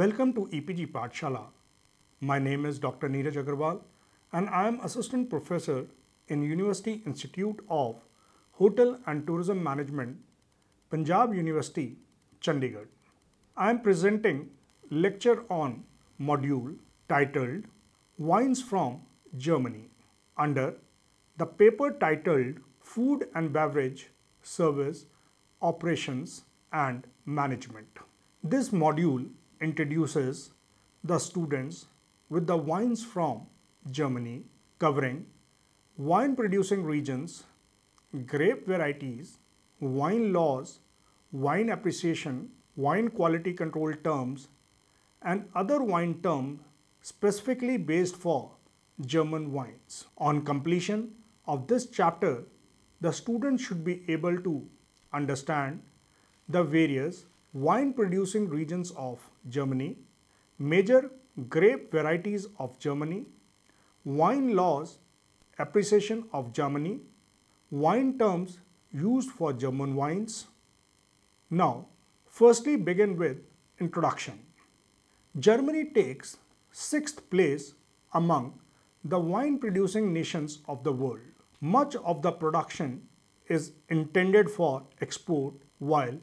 Welcome to EPG Patshala. My name is Dr. Neeraj Agarwal and I am Assistant Professor in University Institute of Hotel and Tourism Management, Punjab University, Chandigarh. I am presenting lecture on module titled Wines from Germany under the paper titled Food and Beverage Service Operations and Management. This module introduces the students with the wines from Germany covering wine producing regions, grape varieties, wine laws, wine appreciation, wine quality control terms and other wine terms specifically based for German wines. On completion of this chapter, the student should be able to understand the various wine producing regions of Germany, major grape varieties of Germany, wine laws, appreciation of Germany, wine terms used for German wines. Now, firstly begin with introduction. Germany takes sixth place among the wine producing nations of the world. Much of the production is intended for export while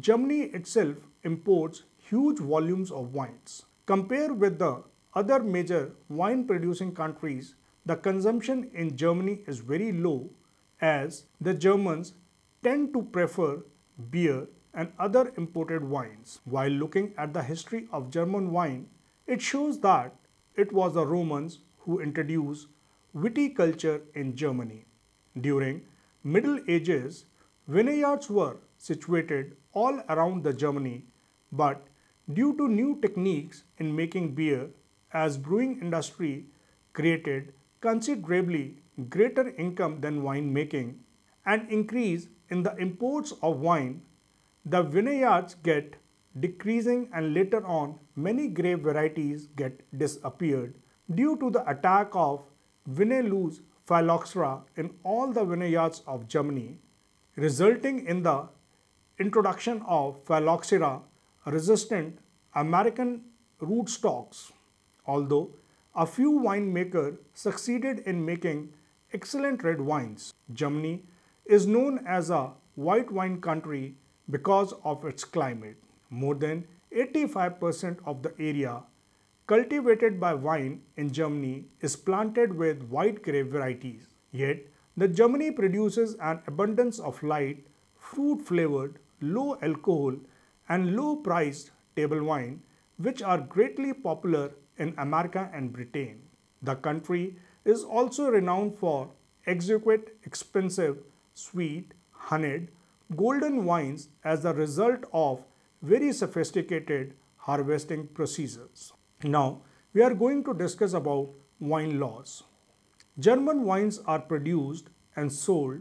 Germany itself imports huge volumes of wines. Compared with the other major wine producing countries, the consumption in Germany is very low as the Germans tend to prefer beer and other imported wines. While looking at the history of German wine, it shows that it was the Romans who introduced viticulture in Germany. During Middle Ages, vineyards were situated all around the Germany, but Due to new techniques in making beer, as brewing industry created considerably greater income than winemaking, and increase in the imports of wine, the vineyards get decreasing and later on many grape varieties get disappeared due to the attack of Vinellus phylloxera in all the vineyards of Germany, resulting in the introduction of phylloxera resistant American rootstocks, although a few winemakers succeeded in making excellent red wines. Germany is known as a white wine country because of its climate. More than 85% of the area cultivated by wine in Germany is planted with white grape varieties. Yet, the Germany produces an abundance of light, fruit-flavored, low alcohol and low-priced table wine which are greatly popular in America and Britain. The country is also renowned for exquisite, expensive, sweet, honeyed, golden wines as the result of very sophisticated harvesting procedures. Now, we are going to discuss about wine laws. German wines are produced and sold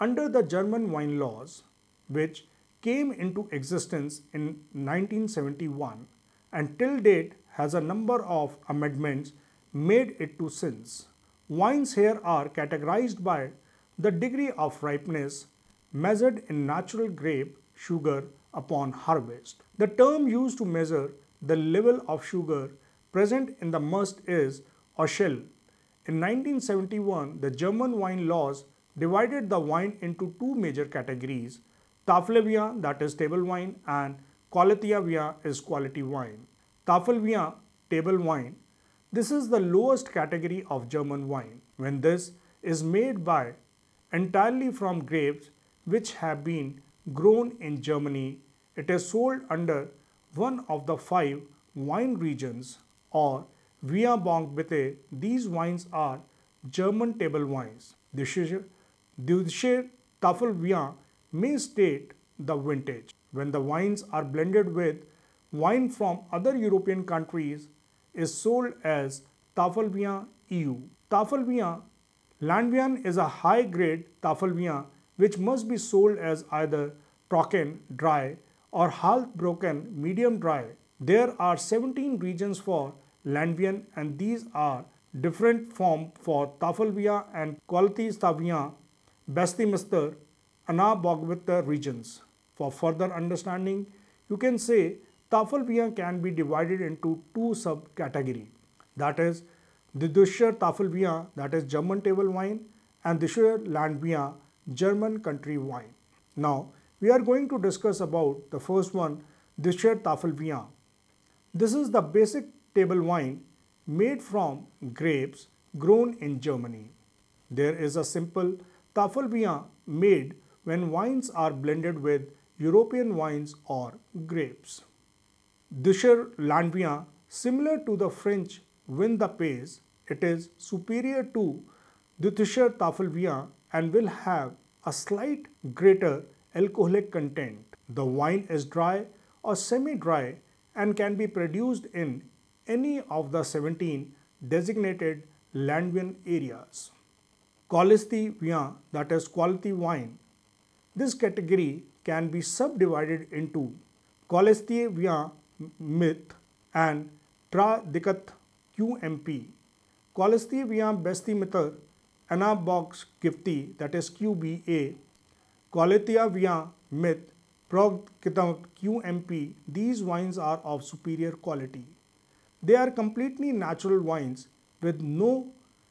under the German wine laws, which came into existence in 1971 and till date has a number of amendments made it to since. Wines here are categorized by the degree of ripeness measured in natural grape sugar upon harvest. The term used to measure the level of sugar present in the must is Oschel. In 1971, the German wine laws divided the wine into two major categories Taflavia that is table wine and Qualitiavia is quality wine. Tafelvia table wine. This is the lowest category of German wine when this is made by entirely from grapes which have been grown in Germany. It is sold under one of the five wine regions or via bonk bitte. These wines are German table wines. Düsseldorf Tafel Wien may state the vintage. When the wines are blended with wine from other European countries is sold as Tafelbier EU. Tafelbier Landwein is a high-grade Tafelbier which must be sold as either Trocken dry or half broken medium dry. There are 17 regions for Landwein and these are different form for Tafelbier and quality Qualitätsbier, Bestimister. Anabhagvata regions. For further understanding, you can say Tafalpiya can be divided into two subcategories. That is, Didushar Tafelbier, that is German table wine, and Disher Landbier, German country wine. Now, we are going to discuss about the first one, Disher Tafelbier. This is the basic table wine made from grapes grown in Germany. There is a simple Tafelbier made when wines are blended with European wines or grapes. Dusher Landvin, similar to the French Vin Pays, it is superior to Dutisher Tafelvin and will have a slight greater alcoholic content. The wine is dry or semi-dry and can be produced in any of the 17 designated Landvin areas. Qualisti Vin, that is quality wine, this category can be subdivided into via myth and Tradikat QMP. Kolesthevia bestimiter Anabox Gifti that is QBA, Kolethia myth Progkitam QMP, these wines are of superior quality. They are completely natural wines with no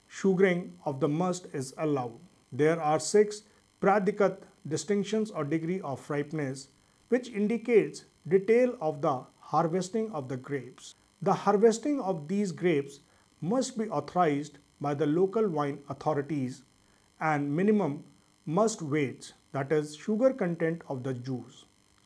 sugaring of the must is allowed. There are six Pradikat distinctions or degree of ripeness which indicates detail of the harvesting of the grapes. The harvesting of these grapes must be authorized by the local wine authorities and minimum must weights that is sugar content of the juice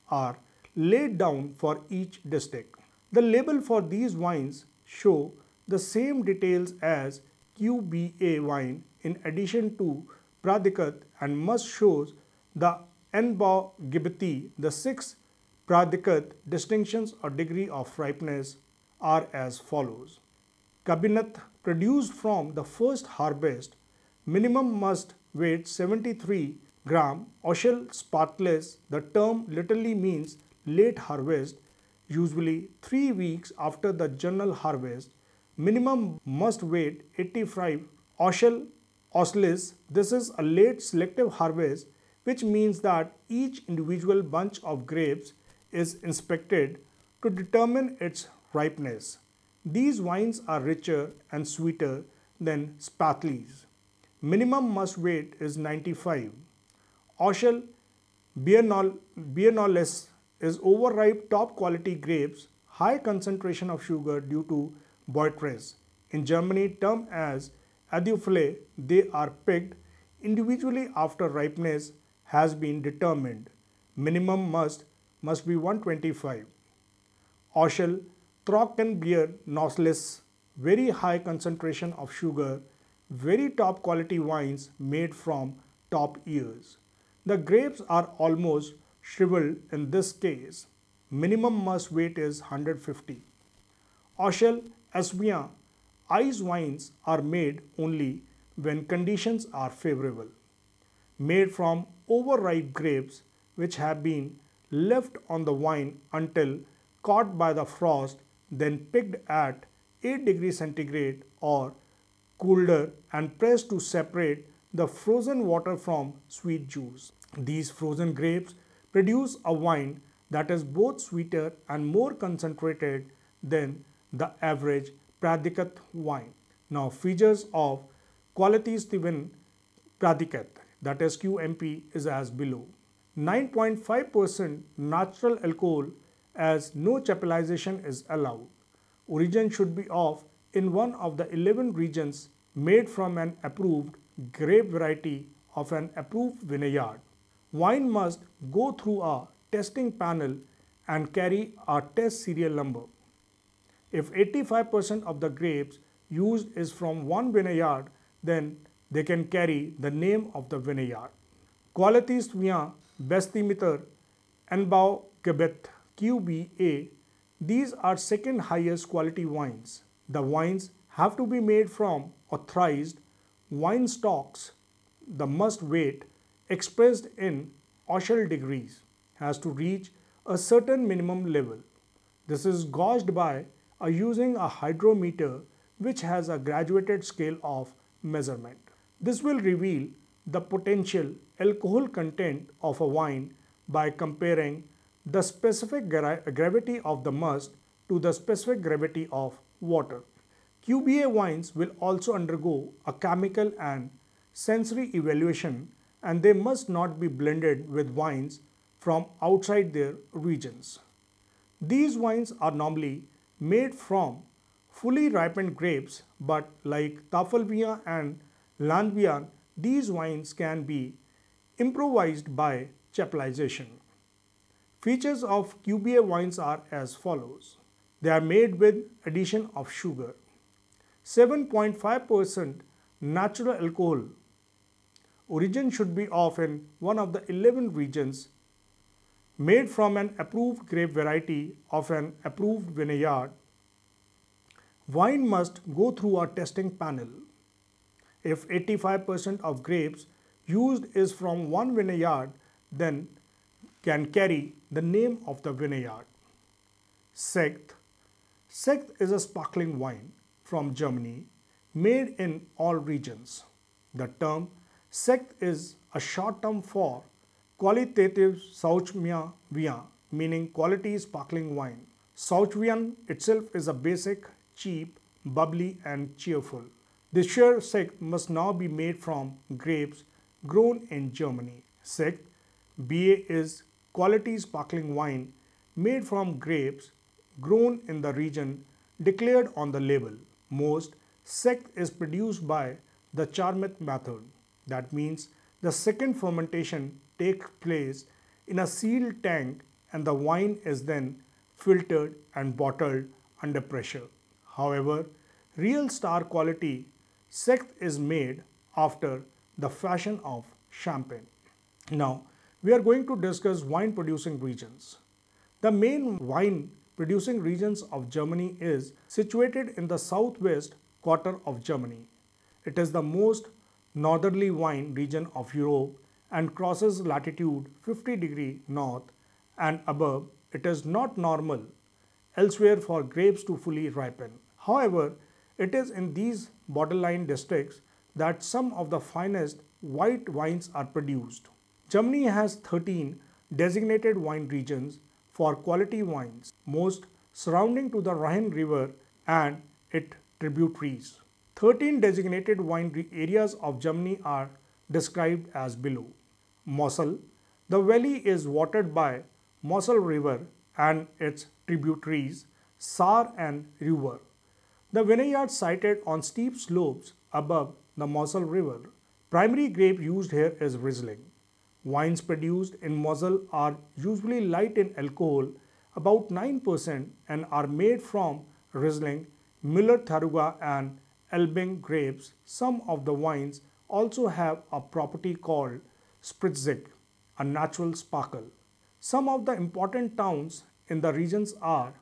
are laid down for each district. The label for these wines show the same details as QBA wine in addition to Pradikat and must shows the Enbau Gibbeti, the six Pradikat distinctions or degree of ripeness are as follows. Kabinat produced from the first harvest, minimum must weight 73 gram. Oshel spotless, the term literally means late harvest, usually 3 weeks after the general harvest. Minimum must weight 85 Oshel osless. This is a late selective harvest which means that each individual bunch of grapes is inspected to determine its ripeness. These wines are richer and sweeter than Spatli's. Minimum must weight is 95. Oshel Biennales is overripe top quality grapes, high concentration of sugar due to Beutres. In Germany, termed as adufle, they are picked individually after ripeness has been determined. Minimum must must be 125. Oschel, Trocken beer Nosless, very high concentration of sugar, very top quality wines made from top ears. The grapes are almost shriveled in this case. Minimum must weight is 150. Oschel, Esbia, ice wines are made only when conditions are favorable. Made from overripe grapes which have been left on the vine until caught by the frost then picked at 8 degrees centigrade or colder and pressed to separate the frozen water from sweet juice. These frozen grapes produce a wine that is both sweeter and more concentrated than the average Pradikat wine. Now features of qualities within Pradikat that is QMP is as below. 9.5% natural alcohol as no chapelization is allowed. Origin should be of in one of the 11 regions made from an approved grape variety of an approved vineyard. Wine must go through a testing panel and carry a test serial number. If 85% of the grapes used is from one vineyard, then they can carry the name of the vineyard. Qualities via Bestimeter and Bau Quebec QBA, these are second highest quality wines. The wines have to be made from authorized wine stocks. The must weight expressed in Oshel degrees has to reach a certain minimum level. This is gauged by using a hydrometer which has a graduated scale of measurement. This will reveal the potential alcohol content of a wine by comparing the specific gra gravity of the must to the specific gravity of water. QBA wines will also undergo a chemical and sensory evaluation and they must not be blended with wines from outside their regions. These wines are normally made from fully ripened grapes but like Tafelvia and Landbian, these wines can be improvised by chapelization. Features of QBA wines are as follows. They are made with addition of sugar, 7.5% natural alcohol. Origin should be of in one of the 11 regions made from an approved grape variety of an approved vineyard. Wine must go through a testing panel. If 85% of grapes used is from one vineyard, then can carry the name of the vineyard. Sixth, sixth is a sparkling wine from Germany made in all regions. The term sect is a short term for qualitative Sauchmia Via, meaning quality sparkling wine. Sauchvian itself is a basic, cheap, bubbly and cheerful. The sheer sect must now be made from grapes grown in Germany. Sixth, BA is quality sparkling wine made from grapes grown in the region declared on the label. Most sect is produced by the Charmat method. That means the second fermentation takes place in a sealed tank and the wine is then filtered and bottled under pressure. However, real star quality Sixth is made after the fashion of champagne. Now, we are going to discuss wine producing regions. The main wine producing regions of Germany is situated in the southwest quarter of Germany. It is the most northerly wine region of Europe and crosses latitude 50 degree north and above. It is not normal elsewhere for grapes to fully ripen. However, it is in these borderline districts that some of the finest white wines are produced. Germany has 13 designated wine regions for quality wines, most surrounding to the Rhine River and its tributaries. 13 designated wine areas of Germany are described as below. Mosel, the valley is watered by Mosel River and its tributaries, Saar and Ruhr. The vineyards sited on steep slopes above the Moselle River. Primary grape used here is Riesling. Wines produced in Moselle are usually light in alcohol, about 9% and are made from Riesling, Miller Taruga and Elbing grapes. Some of the wines also have a property called Spritzig, a natural sparkle. Some of the important towns in the regions are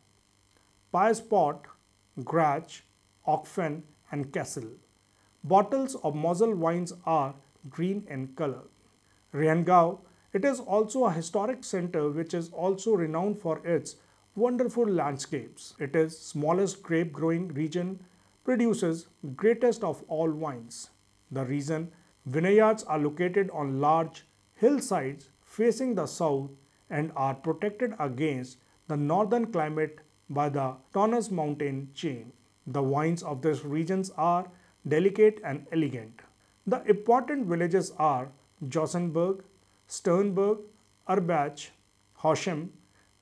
Piesport, Grach, Ockfen and Kessel. Bottles of Mosel wines are green in color. Riengau, it is also a historic center which is also renowned for its wonderful landscapes. It is smallest grape growing region, produces greatest of all wines. The reason vineyards are located on large hillsides facing the south and are protected against the northern climate by the Taunus mountain chain. The wines of these regions are delicate and elegant. The important villages are Jossenberg, Sternberg, Erbach, Horsham.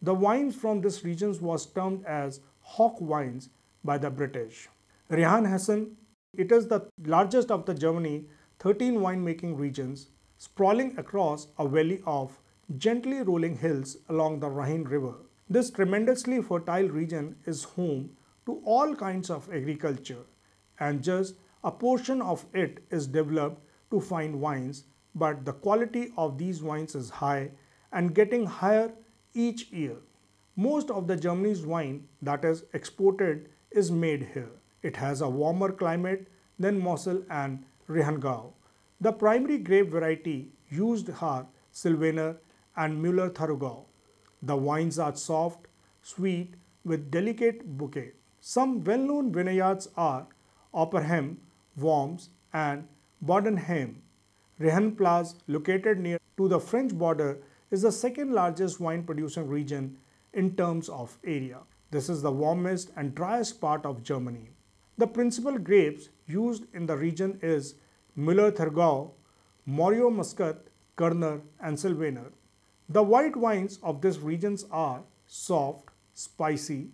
The wines from these regions was termed as Hock wines by the British. Rheinhessen, it is the largest of the Germany 13 winemaking regions sprawling across a valley of gently rolling hills along the Rhine River. This tremendously fertile region is home to all kinds of agriculture and just a portion of it is developed to fine wines but the quality of these wines is high and getting higher each year. Most of the Germany's wine that is exported is made here. It has a warmer climate than Mosel and Rheingau. The primary grape variety used are Sylvaner and muller Thurgau. The wines are soft, sweet, with delicate bouquet. Some well-known vineyards are Opperham, Worms and Bodenheim. Rihenplas, located near to the French border, is the second largest wine producing region in terms of area. This is the warmest and driest part of Germany. The principal grapes used in the region is Müller-Thurgau, Morio Muscat, Kerner and Sylvaner. The white wines of these regions are soft, spicy,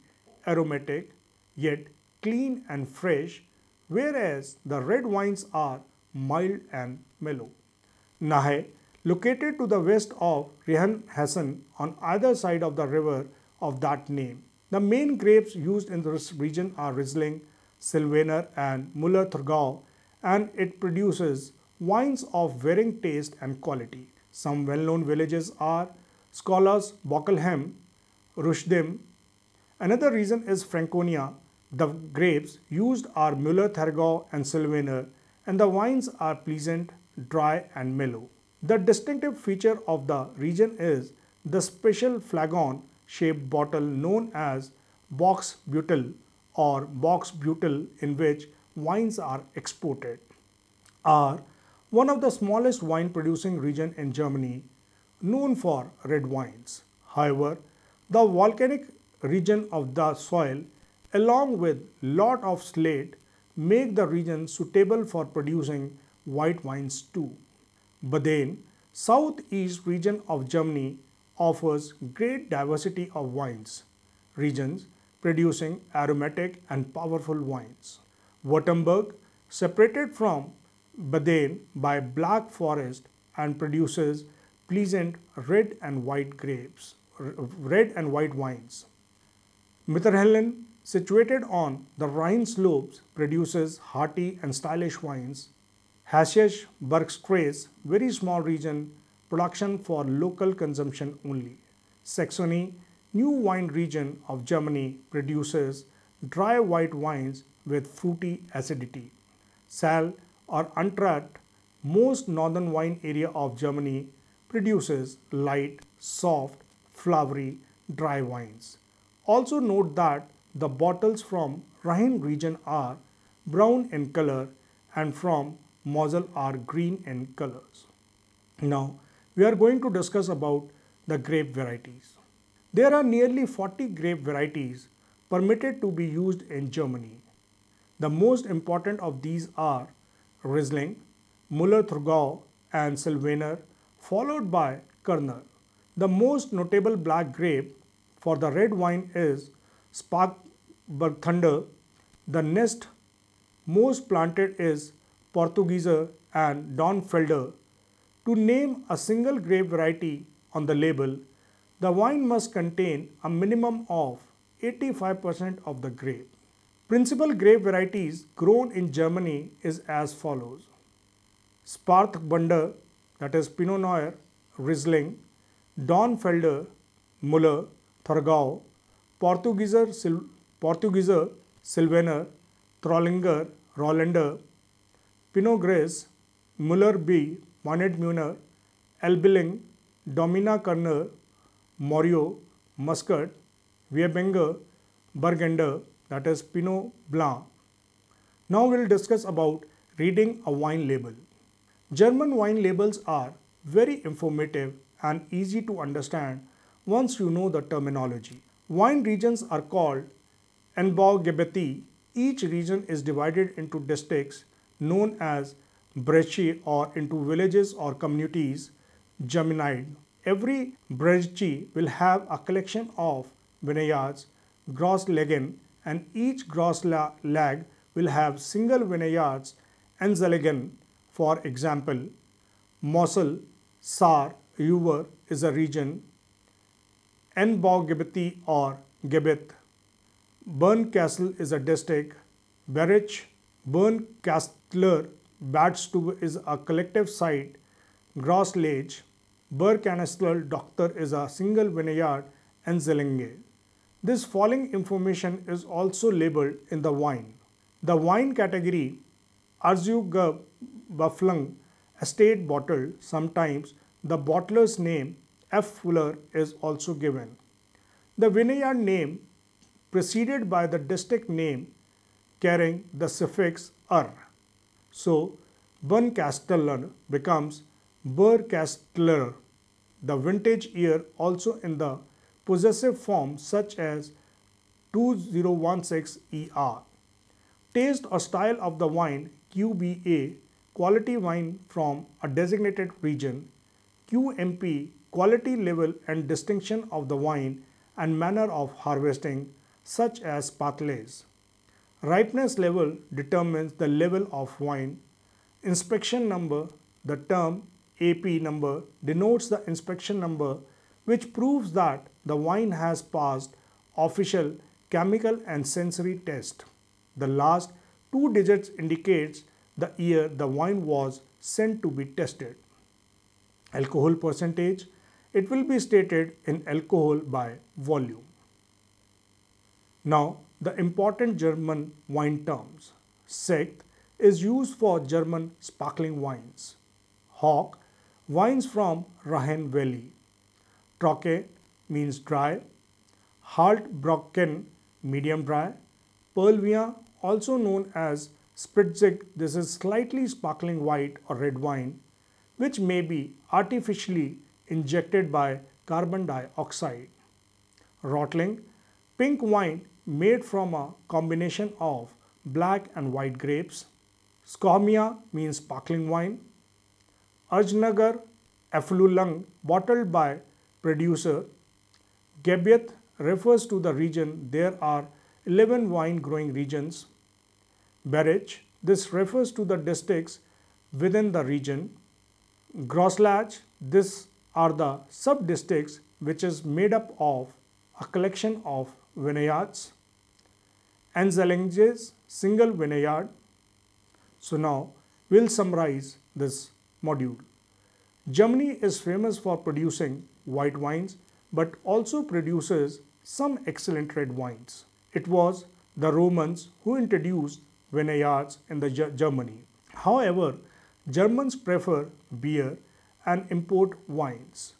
aromatic, yet clean and fresh, whereas the red wines are mild and mellow. Nahe, located to the west of Hassan on either side of the river of that name. The main grapes used in this region are Riesling, Silvaner and Müller-Thurgau and it produces wines of varying taste and quality. Some well-known villages are Scholars, Bockelheim, Rushdim. Another reason is Franconia. The grapes used are Müller, Thurgau and Sylvaner and the wines are pleasant, dry and mellow. The distinctive feature of the region is the special flagon shaped bottle known as box butyl or box butyl in which wines are exported. Are one of the smallest wine producing region in Germany, known for red wines. However, the volcanic region of the soil along with lot of slate make the region suitable for producing white wines too. But then, southeast region of Germany offers great diversity of wines, regions producing aromatic and powerful wines. Württemberg, separated from Baden by Black Forest and produces pleasant red and white grapes, red and white wines. Mitterhellen, situated on the Rhine slopes, produces hearty and stylish wines. Hashish Bergskreis, very small region, production for local consumption only. Saxony, new wine region of Germany, produces dry white wines with fruity acidity. Sal or untracked, most northern wine area of Germany produces light, soft, flowery, dry wines. Also note that the bottles from Rhine region are brown in color and from Mosel are green in colors. Now we are going to discuss about the grape varieties. There are nearly 40 grape varieties permitted to be used in Germany. The most important of these are Riesling, Müller-Thurgau and Sylvaner, followed by Kerner. The most notable black grape for the red wine is Thunder. The next most planted is Portugiser and Donfelder. To name a single grape variety on the label, the wine must contain a minimum of 85% of the grape. Principal grape varieties grown in Germany is as follows. Spartbunder, that is Pinot Noir, Riesling, Dornfelder, Muller, Thurgau, Portugiser, Sil Portugiser Silvaner, Trollinger, Rollander, Pinot Gris, Muller B, Monet Muner, Elbilling, Domina Kerner, Morio, Muscat, Weerbenger, Burgender, that is Pinot Blanc. Now we'll discuss about reading a wine label. German wine labels are very informative and easy to understand once you know the terminology. Wine regions are called Anbaugebiete. Each region is divided into districts known as Brecci or into villages or communities, Geminide. Every Brecci will have a collection of vineyards, Gross Legen, and each gross la lag will have single vineyards and for example, Mosul, Sar, Uver is a region, Enbau-Gibethi or Bern Castle is a district, Berich, Bernkastler, Badstube is a collective site, Grosslage, Berkanestler Doctor is a single vineyard and Zelenge. This following information is also labeled in the wine. The wine category Arzug Bufflung estate bottle, sometimes the bottler's name F. Fuller is also given. The vineyard name preceded by the district name carrying the suffix R. So, Bernkasteler becomes Burkasteler. The vintage year also in the possessive forms such as 2016ER. Taste or style of the wine QBA, quality wine from a designated region, QMP, quality level and distinction of the wine and manner of harvesting such as pathles. Ripeness level determines the level of wine. Inspection number, the term AP number denotes the inspection number which proves that the wine has passed official chemical and sensory test. The last two digits indicates the year the wine was sent to be tested. Alcohol percentage, it will be stated in alcohol by volume. Now, the important German wine terms. Sekt is used for German sparkling wines. Hock, wines from Rahen Valley. Troche, means dry, Haltbrocken medium dry, Perlvia also known as spritzig. this is slightly sparkling white or red wine, which may be artificially injected by carbon dioxide. Rotling, pink wine made from a combination of black and white grapes. Skomia means sparkling wine. Ajnagar Aflulang bottled by producer Gebiet refers to the region there are 11 wine growing regions. Berich, this refers to the districts within the region. Groslach, this are the sub-districts which is made up of a collection of vineyards. And single vineyard. So now we'll summarize this module. Germany is famous for producing white wines but also produces some excellent red wines. It was the Romans who introduced vineyards in the G Germany. However, Germans prefer beer and import wines.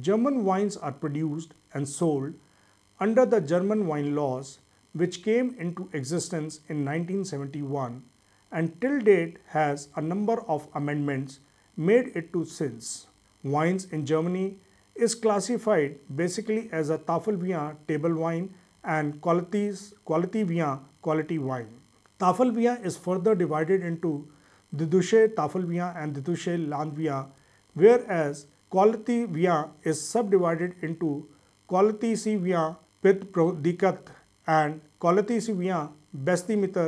German wines are produced and sold under the German wine laws which came into existence in 1971 and till date has a number of amendments made it to since. Wines in Germany is classified basically as a tafel via table wine and qualities, quality via quality wine. Tafel via is further divided into Didushe tafel via and Didushe land via, whereas quality via is subdivided into quality si via pit prodikat and quality si via bestimitar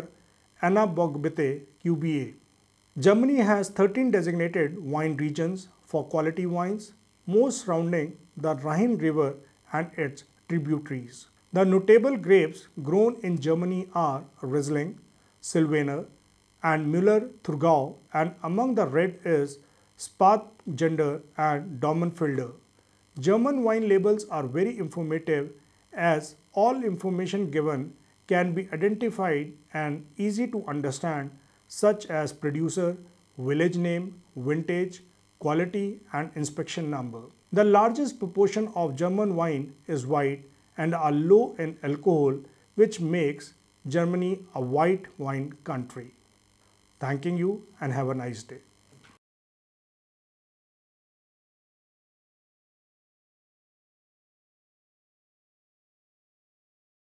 anabogbite QBA. Germany has 13 designated wine regions for quality wines most surrounding the Rhine River and its tributaries. The notable grapes grown in Germany are Riesling, Silvaner, and Müller Thurgau, and among the red is Spatzgender and Dormenfelder. German wine labels are very informative as all information given can be identified and easy to understand such as producer, village name, vintage, quality and inspection number. The largest proportion of German wine is white and are low in alcohol which makes Germany a white wine country. Thanking you and have a nice day.